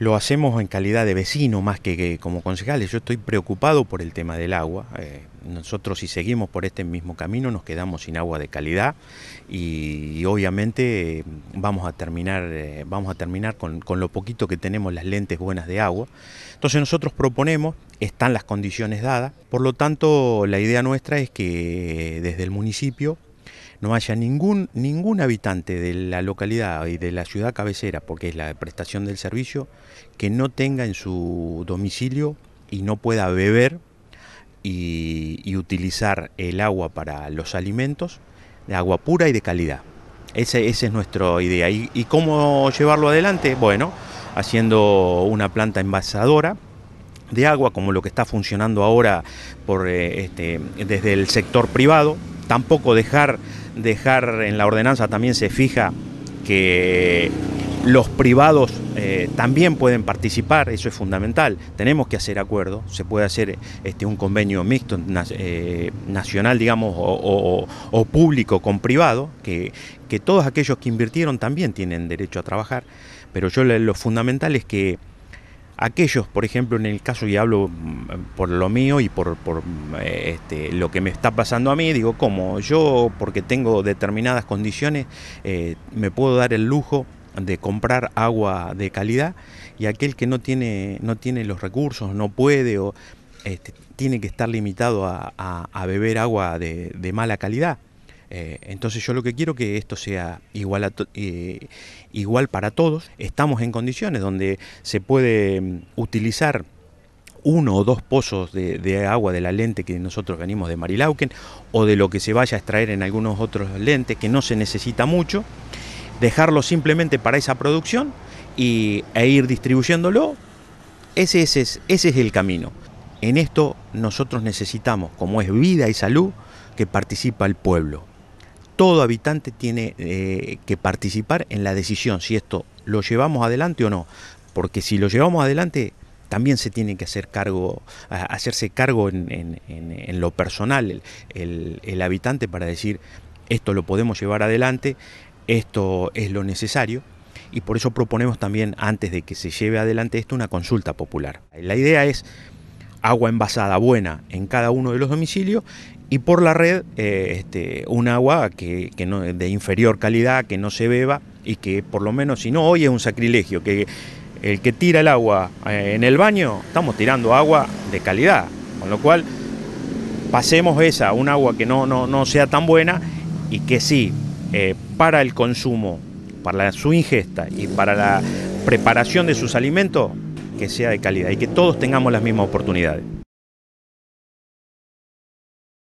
lo hacemos en calidad de vecino más que, como concejales. Yo estoy preocupado por el tema del agua. Eh, nosotros si seguimos por este mismo camino nos quedamos sin agua de calidad y, obviamente eh, vamos a terminar, eh, vamos a terminar con, con, lo poquito que tenemos las lentes buenas de agua. Entonces nosotros proponemos, están las condiciones dadas, por lo tanto la idea nuestra es que desde el municipio no haya ningún, ningún habitante de la localidad y de la ciudad cabecera, porque es la prestación del servicio, que no tenga en su domicilio y no pueda beber y, utilizar el agua para los alimentos, de agua pura y de calidad. Ese, esa es nuestra idea. ¿Y, cómo llevarlo adelante? Bueno, haciendo una planta envasadora de agua, como lo que está funcionando ahora por, eh, este, desde el sector privado. Tampoco dejar dejar en la ordenanza también se fija que los privados eh, también pueden participar, eso es fundamental. Tenemos que hacer acuerdos, se puede hacer este, un convenio mixto eh, nacional, digamos, o, público con privado, que, que todos aquellos que invirtieron también tienen derecho a trabajar, pero yo lo fundamental es que Aquellos, por ejemplo, en el caso, y hablo mm, por lo mío y por, mm, este, lo que me está pasando a mí, digo, ¿cómo? Yo, porque tengo determinadas condiciones, eh, me puedo dar el lujo de comprar agua de calidad y aquel que no tiene, no tiene los recursos, no puede o este, tiene que estar limitado a, beber agua de mala calidad. Eh, entonces yo lo que quiero que esto sea igual, eh, para todos. Estamos en condiciones donde se puede mm, utilizar uno o dos pozos de, agua de la lente que nosotros venimos de Marilauken o de lo que se vaya a extraer en algunos otros lentes que no se necesita mucho, dejarlo simplemente para esa producción y, e ir distribuyéndolo, es, ese es el camino. En esto nosotros necesitamos, como es vida y salud, que participa el pueblo todo habitante tiene eh, que participar en la decisión si esto lo llevamos adelante o no, porque si lo llevamos adelante también se tiene que hacer cargo, hacerse cargo en, lo personal el, el habitante para decir esto lo podemos llevar adelante, esto es lo necesario y por eso proponemos también antes de que se lleve adelante esto una consulta popular. La idea es agua envasada buena en cada uno de los domicilios y por la red eh, este, un agua que, no, de inferior calidad, que no se beba y que por lo menos, si no, hoy es un sacrilegio, que el que tira el agua eh, en el baño, estamos tirando agua de calidad, con lo cual pasemos esa, un agua que no, no, sea tan buena y que sí, eh, para el consumo, para su ingesta y para la preparación de sus alimentos, que sea de calidad y que todos tengamos las mismas oportunidades.